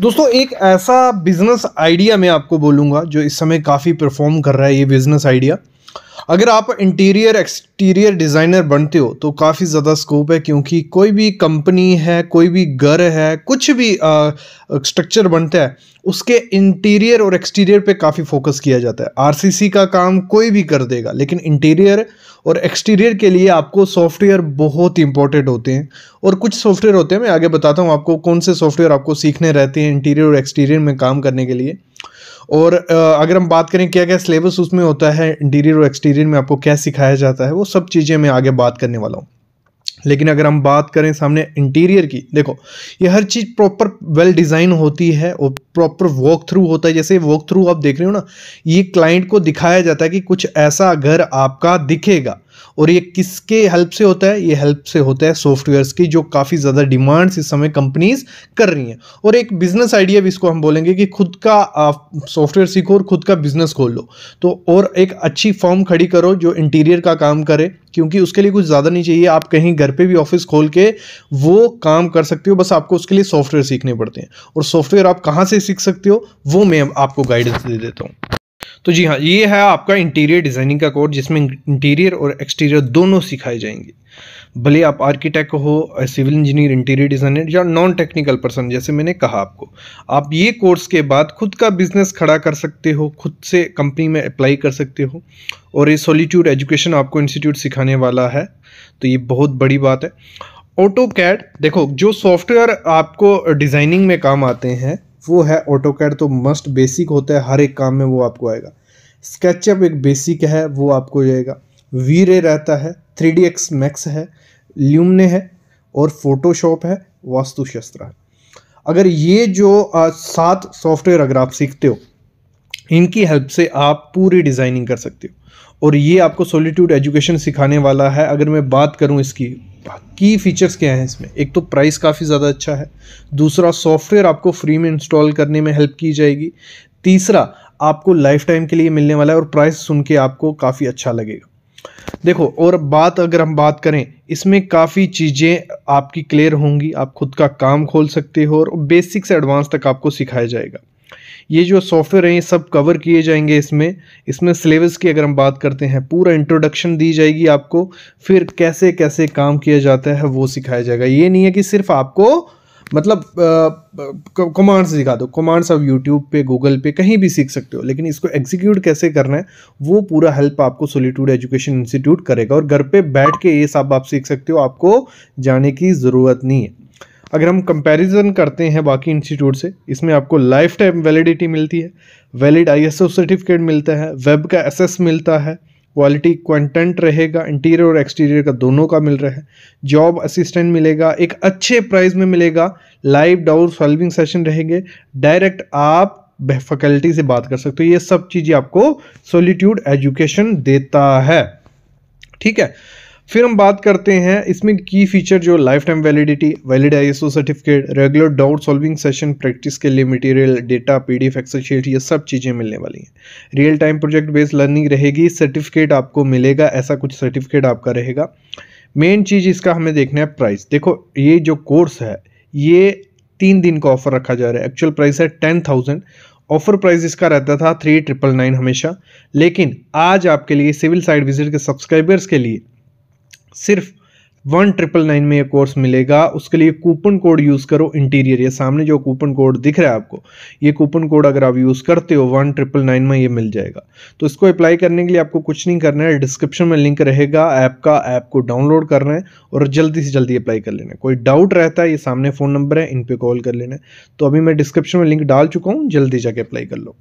दोस्तों एक ऐसा बिज़नेस आइडिया मैं आपको बोलूँगा जो इस समय काफ़ी परफॉर्म कर रहा है ये बिज़नेस आइडिया अगर आप इंटीरियर एक्सटीरियर डिज़ाइनर बनते हो तो काफ़ी ज़्यादा स्कोप है क्योंकि कोई भी कंपनी है कोई भी घर है कुछ भी स्ट्रक्चर बनता है उसके इंटीरियर और एक्सटीरियर पे काफ़ी फोकस किया जाता है आरसीसी का काम कोई भी कर देगा लेकिन इंटीरियर और एक्सटीरियर के लिए आपको सॉफ्टवेयर बहुत इंपॉर्टेंट होते हैं और कुछ सॉफ्टवेयर होते हैं मैं आगे बताता हूँ आपको कौन से सॉफ्टवेयर आपको सीखने रहते हैं इंटीरियर और एक्सटीरियर में काम करने के लिए और अगर हम बात करें क्या क्या सिलेबस उसमें होता है इंटीरियर और एक्सटीरियर में आपको क्या सिखाया जाता है वो सब चीज़ें मैं आगे बात करने वाला हूँ लेकिन अगर हम बात करें सामने इंटीरियर की देखो ये हर चीज़ प्रॉपर वेल डिज़ाइन होती है और प्रॉपर वॉक थ्रू होता है जैसे वॉक थ्रू आप देख रहे हो ना ये क्लाइंट को दिखाया जाता है कि कुछ ऐसा घर आपका दिखेगा और ये किसके हेल्प से होता है ये हेल्प से होता है सॉफ्टवेयर्स की जो काफ़ी ज़्यादा डिमांड्स इस समय कंपनीज कर रही हैं और एक बिजनेस आइडिया भी इसको हम बोलेंगे कि खुद का सॉफ्टवेयर सीखो और खुद का बिजनेस खोल लो तो और एक अच्छी फॉर्म खड़ी करो जो इंटीरियर का काम करे क्योंकि उसके लिए कुछ ज़्यादा नहीं चाहिए आप कहीं घर पे भी ऑफिस खोल के वो काम कर सकते हो बस आपको उसके लिए सॉफ्टवेयर सीखने पड़ते हैं और सॉफ्टवेयर आप कहाँ से सीख सकते हो वो मैं आपको गाइडेंस दे देता हूँ तो जी हाँ ये है आपका इंटीरियर डिज़ाइनिंग का कोर्स जिसमें इंटीरियर और एक्सटीरियर दोनों सिखाए जाएंगे भले आप आर्किटेक्ट हो सिविल इंजीनियर इंटीरियर डिज़ाइनर या नॉन टेक्निकल पर्सन जैसे मैंने कहा आपको आप ये कोर्स के बाद खुद का बिजनेस खड़ा कर सकते हो खुद से कंपनी में अप्लाई कर सकते हो और ये सॉलीट्यूड एजुकेशन आपको इंस्टीट्यूट सिखाने वाला है तो ये बहुत बड़ी बात है ऑटो कैड देखो जो सॉफ्टवेयर आपको डिज़ाइनिंग में काम आते हैं वो है ऑटो कैड तो मस्ट बेसिक होता है हर एक काम में वो आपको आएगा स्केचअप एक बेसिक है वो आपको जाएगा वी रे रहता है थ्री डी एक्स मैक्स है ल्यूमने है और फोटोशॉप है वास्तुशास्त्र है अगर ये जो सात सॉफ्टवेयर अगर आप सीखते हो इनकी हेल्प से आप पूरी डिज़ाइनिंग कर सकते हो और ये आपको सोलिट्यूड एजुकेशन सिखाने वाला है अगर मैं बात करूं इसकी बाकी फीचर्स क्या हैं इसमें एक तो प्राइस काफ़ी ज़्यादा अच्छा है दूसरा सॉफ्टवेयर आपको फ्री में इंस्टॉल करने में हेल्प की जाएगी तीसरा आपको लाइफ टाइम के लिए मिलने वाला है और प्राइस सुन के आपको काफ़ी अच्छा लगेगा देखो और बात अगर हम बात करें इसमें काफ़ी चीज़ें आपकी क्लियर होंगी आप खुद का काम खोल सकते हो और बेसिक से एडवांस तक आपको सिखाया जाएगा ये जो सॉफ्टवेयर हैं ये सब कवर किए जाएंगे इसमें इसमें सिलेबस की अगर हम बात करते हैं पूरा इंट्रोडक्शन दी जाएगी आपको फिर कैसे कैसे काम किया जाता है वो सिखाया जाएगा ये नहीं है कि सिर्फ आपको मतलब कमांड्स सिखा दो कमांड्स आप यूट्यूब पे गूगल पे कहीं भी सीख सकते हो लेकिन इसको एग्जीक्यूट कैसे करना है वो पूरा हेल्प आपको सोलिट्यूड एजुकेशन इंस्टीट्यूट करेगा और घर पे बैठ के ये सब आप सीख सकते हो आपको जाने की ज़रूरत नहीं है अगर हम कंपैरिजन करते हैं बाकी इंस्टीट्यूट से इसमें आपको लाइफ टाइम वैलिडिटी मिलती है वैलिड आईएसओ सर्टिफिकेट मिलता है वेब का एसेस मिलता है क्वालिटी कंटेंट रहेगा इंटीरियर और एक्सटीरियर का दोनों का मिल रहा है जॉब असिस्टेंट मिलेगा एक अच्छे प्राइस में मिलेगा लाइव डाउट सॉल्विंग सेशन रहेंगे डायरेक्ट आप फैकल्टी से बात कर सकते हो ये सब चीज़ें आपको सोलिट्यूड एजुकेशन देता है ठीक है फिर हम बात करते हैं इसमें की फीचर जो lifetime validity valid ISO certificate regular doubt solving session practice के लिए material data PDF excel sheet ये सब चीज़ें मिलने वाली हैं real time project based learning रहेगी सर्टिफिकेट आपको मिलेगा ऐसा कुछ सर्टिफिकेट आपका रहेगा मेन चीज़ इसका हमें देखना है प्राइस देखो ये जो कोर्स है ये तीन दिन का ऑफर रखा जा रहा है एक्चुअल प्राइस है टेन थाउजेंड ऑफर प्राइस इसका रहता था थ्री ट्रिपल नाइन हमेशा लेकिन आज आपके लिए सिविल साइड विजिट के सब्सक्राइबर्स के लिए सिर्फ वन ट्रिपल नाइन में ये कोर्स मिलेगा उसके लिए कूपन कोड यूज़ करो इंटीरियर ये सामने जो कूपन कोड दिख रहा है आपको ये कूपन कोड अगर आप यूज़ करते हो वन ट्रिपल नाइन में ये मिल जाएगा तो इसको अप्लाई करने के लिए आपको कुछ नहीं करना है डिस्क्रिप्शन में लिंक रहेगा ऐप का ऐप को डाउनलोड करना है और जल्दी से जल्दी अप्लाई कर लेना है कोई डाउट रहता है ये सामने फ़ोन नंबर है इन पर कॉल कर लेना है तो अभी मैं डिस्क्रिप्शन में लिंक डाल चुका हूँ जल्दी जाके अप्लाई कर लो